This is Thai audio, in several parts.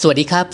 สวัสดีครับ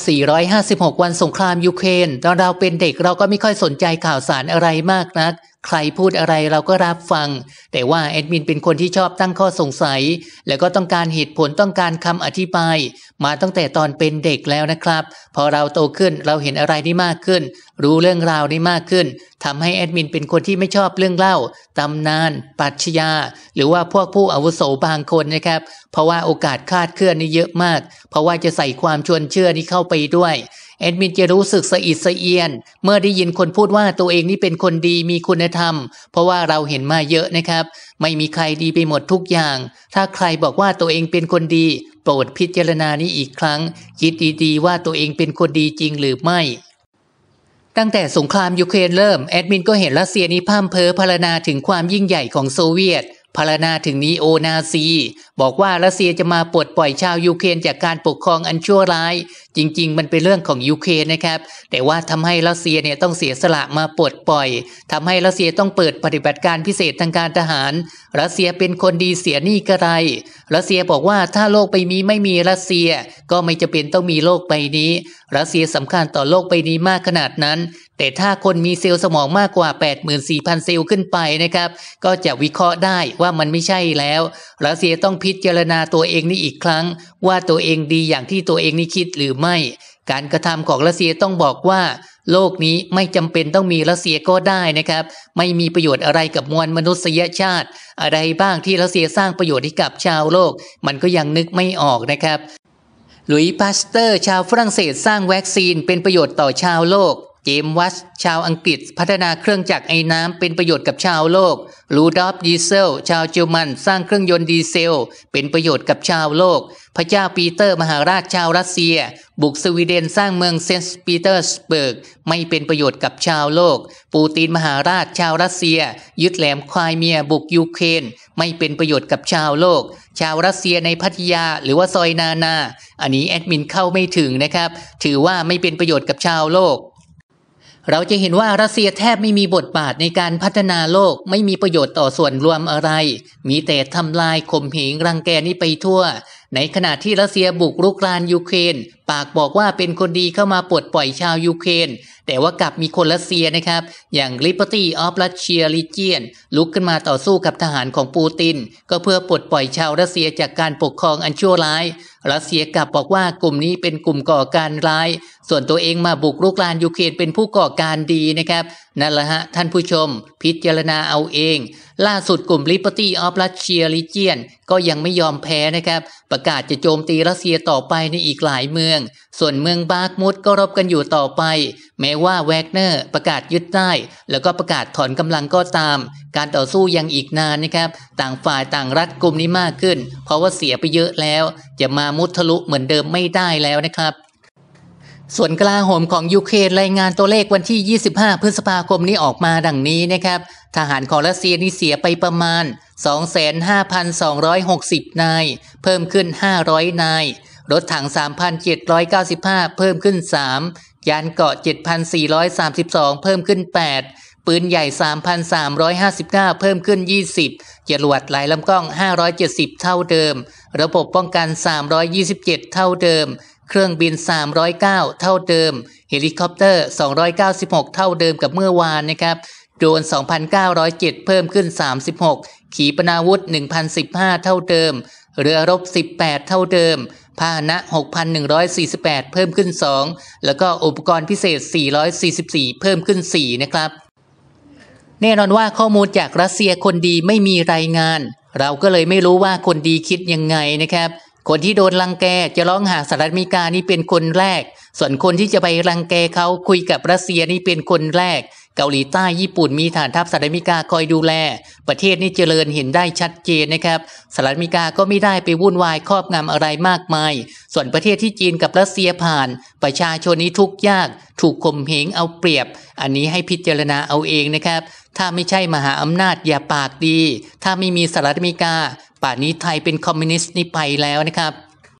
456 วันสงครามยูเครนตอนเราเป็นเด็กเราก็ไม่ค่อยสนใจข่าวสารอะไรมากนักใครพูดอะไรเราก็รับฟัง แต่ว่าแอดมินเป็นคนที่ชอบตั้งข้อสงสัย แล้วก็ต้องการเหตุผลต้องการคำอธิบาย มาตั้งแต่ตอนเป็นเด็กแล้วนะครับ พอเราโตขึ้นเราเห็นอะไรได้มากขึ้น รู้เรื่องราวได้มากขึ้นทำให้แอดมินเป็นคนที่ไม่ชอบเรื่องเล่า ตำนานปัชญาหรือว่าพวกผู้อาวุโสบางคนนะครับ เพราะว่าโอกาสคาดเคลื่อนนี่เยอะมาก เพราะว่าจะใส่ความชวนเชื่อนี่เข้าไปด้วยแอดมินจะรู้สึกสะอิดสะเอียน เมื่อได้ยินคนพูดว่าตัวเองนี่เป็นคนดีมีคุณธรรม เพราะว่าเราเห็นมาเยอะนะครับ ไม่มีใครดีไปหมดทุกอย่าง ถ้าใครบอกว่าตัวเองเป็นคนดี โปรดพิจารณานี้อีกครั้งคิดดี ๆ ว่าตัวเองเป็นคนดีจริงหรือไม่ ตั้งแต่สงครามยูเครนเริ่มแอดมินก็เห็นรัสเซียนี้พ่มเพอพารณนาถึงความยิ่งใหญ่ของโซเวียตพารณาถึงนี้โอนาซีบอกว่ารัสเซียจะมาปลดปล่อยชาวยูเครนจากการปกครองอันชั่วร้าย จริง ๆมันเป็นเรื่องของยูเครนนะครับ แต่ว่าทำให้รัสเซียเนี่ยต้องเสียสละมาปลดปล่อย ทำให้รัสเซียต้องเปิดปฏิบัติการพิเศษทางการทหารรัสเซียเป็นคนดีเสียหนี้กระไรรัสเซียบอกว่าถ้าโลกใบนี้ไม่มีรัสเซีย ก็ไม่จะเป็นต้องมีโลกใบนี้รัสเซียสำคัญต่อโลกใบนี้มากขนาดนั้นแต่ถ้าคนมีเซลล์สมองมากกว่า 84,000 เซลล์ขึ้นไปนะครับ ก็จะวิเคราะห์ได้ว่ามันไม่ใช่แล้ว รัสเซียต้องพิจารณาตัวเองนี่อีกครั้ง ว่าตัวเองดีอย่างที่ตัวเองนี่คิดหรือไม่ การกระทำของรัสเซียต้องบอกว่า โลกนี้ไม่จำเป็นต้องมีรัสเซียก็ได้นะครับ ไม่มีประโยชน์อะไรกับมวลมนุษยชาติ อะไรบ้างที่รัสเซียสร้างประโยชน์ให้กับชาวโลก มันก็ยังนึกไม่ออกนะครับ หลุยส์พาสเตอร์ชาวฝรั่งเศสสร้างวัคซีน เป็นประโยชน์ต่อชาวโลกเจมวัสชาวอังกฤษ พัฒนาเครื่องจักรไอ้น้ำเป็นประโยชน์กับชาวโลก รูดอฟดีเซล ชาวเยอรมัน สร้างเครื่องยนต์ดีเซล เป็นประโยชน์กับชาวโลก พระเจ้าปีเตอร์มหาราชชาวรัสเซีย บุกสวีเดนสร้างเมืองเซนต์ปีเตอร์สเบิร์กไม่เป็นประโยชน์กับชาวโลก ปูตินมหาราชชาวรัสเซีย ยึดแหลมควายเมียบุกยูเครนไม่เป็นประโยชน์กับชาวโลก ชาวรัสเซียในพัทยา หรือว่าซอยนานาอันนี้แอดมินเข้าไม่ถึงนะครับถือว่าไม่เป็นประโยชน์กับชาวโลกเราจะเห็นว่ารัสเซียแทบไม่มีบทบาทในการพัฒนาโลกไม่มีประโยชน์ต่อส่วนรวมอะไร มีแต่ทำลายข่มเหงรังแกนี้ไปทั่วในขณะที่รัสเซียบุกรุกรานยูเครนปากบอกว่าเป็นคนดีเข้ามาปลดปล่อยชาวยูเครนแต่ว่ากลับมีคนรัสเซียนะครับ อย่าง Liberty of Russia Legion ลุกขึ้นมาต่อสู้กับทหารของปูตินก็เพื่อปลดปล่อยชาวรัสเซียจากการปกครองอันชั่วร้ายรัสเซียกลับบอกว่ากลุ่มนี้เป็นกลุ่มก่อการร้าย ส่วนตัวเองมาบุกรุกรานยูเครนเป็นผู้ก่อการดีนะครับนั่นแหละฮะท่านผู้ชมพิจารณาเอาเองล่าสุดกลุ่ม Liberty of Russia Region ก็ยังไม่ยอมแพ้นะครับ ประกาศจะโจมตีรัสเซียต่อไปในอีกหลายเมือง ส่วนเมืองบากมุดก็รบกันอยู่ต่อไปแม้ว่าแวกเนอร์ประกาศยึดได้แล้วก็ประกาศถอนกำลังก็ตาม การต่อสู้ยังอีกนานนะครับ ต่างฝ่ายต่างรักกลุ่มนี้มากขึ้น เพราะว่าเสียไปเยอะแล้วจะมามุดทะลุเหมือนเดิมไม่ได้แล้วนะครับส่วนกลาโหมของยูเครนรายงานตัวเลขวันที่ 25 พฤษภาคมนี้ออกมาดังนี้นะครับ ทหารของรัสเซียนี่เสียไปประมาณ 25,260 นาย เพิ่มขึ้น 500 นาย รถถัง 3,795 เพิ่มขึ้น 3 ยานเกาะ 7,432 เพิ่มขึ้น 8 ปืนใหญ่ 3,359 เพิ่มขึ้น 20จรวดหลายลำกล้อง 570 เท่าเดิม ระบบป้องกัน 327 เท่าเดิมเครื่องบิน 309 เท่าเดิม เฮลิคอปเตอร์ 296 เท่าเดิมกับเมื่อวานนะครับ โดรน2,907 เพิ่มขึ้น 36 ขีปนาวุธ 1,015 เท่าเดิม เรือรบ 18 เท่าเดิม พาหนะ 6,148 เพิ่มขึ้น 2 แล้วก็อุปกรณ์พิเศษ 444 เพิ่มขึ้น 4 นะครับ แน่นอนว่าข้อมูลจากรัสเซียคนดีไม่มีรายงาน เราก็เลยไม่รู้ว่าคนดีคิดยังไงนะครับคนที่โดนรังแกจะร้องหาสหรัฐอเมริกานี่เป็นคนแรก ส่วนคนที่จะไปรังแกเขาคุยกับรัสเซียนี่เป็นคนแรก เกาหลีใต้ญี่ปุ่นมีฐานทัพสหรัฐอเมริกาคอยดูแล ประเทศนี้เจริญเห็นได้ชัดเจนนะครับสหรัฐอเมริกาก็ไม่ได้ไปวุ่นวายครอบงำอะไรมากมาย ส่วนประเทศที่จีนกับรัสเซียผ่าน ประชาชนนี้ทุกยาก ถูกข่มเหงเอาเปรียบ อันนี้ให้พิจารณาเอาเองนะครับ ถ้าไม่ใช่มหาอำนาจอย่าปากดี ถ้าไม่มีสหรัฐอเมริกาป่านนี้ไทยเป็นคอมมิวนิสต์นี่ไปแล้วนะครับ